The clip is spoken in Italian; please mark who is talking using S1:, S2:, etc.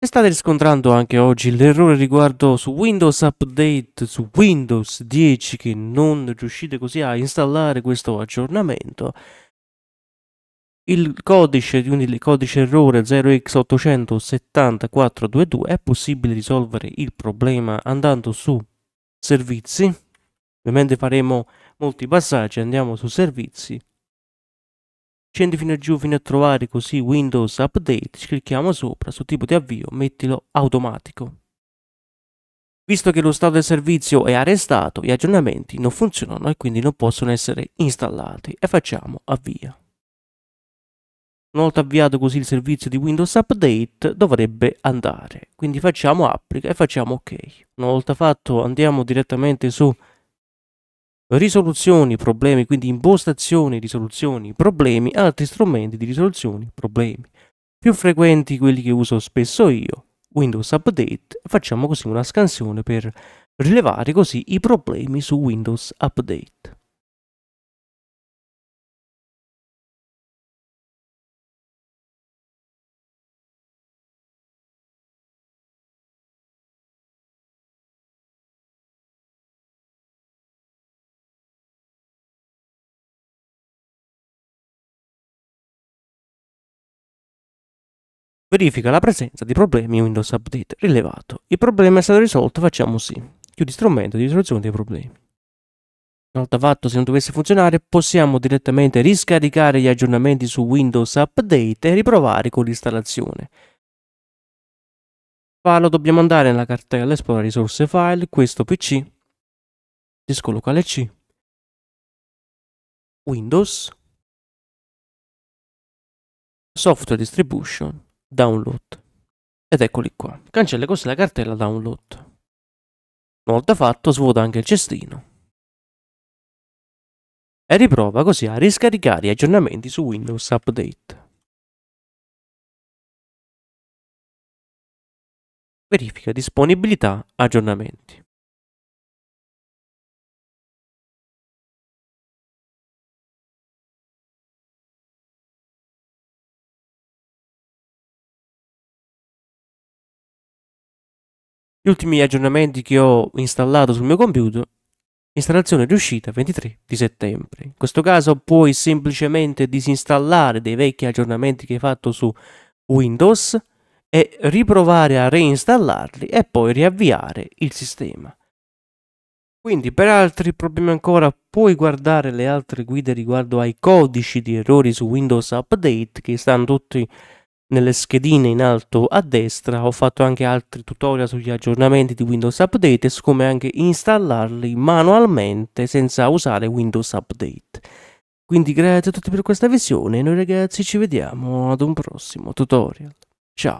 S1: Se state riscontrando anche oggi l'errore riguardo su Windows Update, su Windows 10 che non riuscite così a installare questo aggiornamento, il codice, quindi il codice errore 0x870422 è possibile risolvere il problema andando su servizi, ovviamente faremo molti passaggi, andiamo su servizi, scendi fino giù fino a trovare così Windows Update, clicchiamo sopra su tipo di avvio, mettilo automatico. Visto che lo stato del servizio è arrestato, gli aggiornamenti non funzionano e quindi non possono essere installati e facciamo avvia. Una volta avviato così il servizio di Windows Update dovrebbe andare, quindi facciamo applica e facciamo ok. Una volta fatto andiamo direttamente su risoluzioni problemi, quindi impostazioni risoluzioni problemi, altri strumenti di risoluzione problemi. Più frequenti quelli che uso spesso io, Windows Update, facciamo così una scansione per rilevare così
S2: i problemi su Windows Update. Verifica la presenza di problemi Windows Update. Rilevato. Il problema è stato risolto, facciamo sì. Chiudi strumento di
S1: risoluzione dei problemi. Una volta fatto, se non dovesse funzionare, possiamo direttamente riscaricare gli aggiornamenti su Windows Update e riprovare con l'installazione.
S2: Farlo dobbiamo andare nella cartella Esplora risorse file, questo PC, disco locale C, Windows, Software Distribution, download ed eccoli qua cancella così la cartella download una volta fatto svuota anche il cestino e riprova così a riscaricare gli aggiornamenti su Windows Update verifica disponibilità aggiornamenti Gli ultimi aggiornamenti che ho installato sul mio
S1: computer Installazione riuscita 23 di settembre. In questo caso puoi semplicemente disinstallare dei vecchi aggiornamenti che hai fatto su Windows e riprovare a reinstallarli e poi riavviare il sistema. Quindi per altri problemi ancora puoi guardare le altre guide riguardo ai codici di errori su Windows Update che stanno tutti nelle schedine in alto a destra ho fatto anche altri tutorial sugli aggiornamenti di Windows Update e su come anche installarli manualmente senza usare Windows Update. Quindi grazie a tutti per questa visione e noi ragazzi ci vediamo ad un prossimo tutorial. Ciao!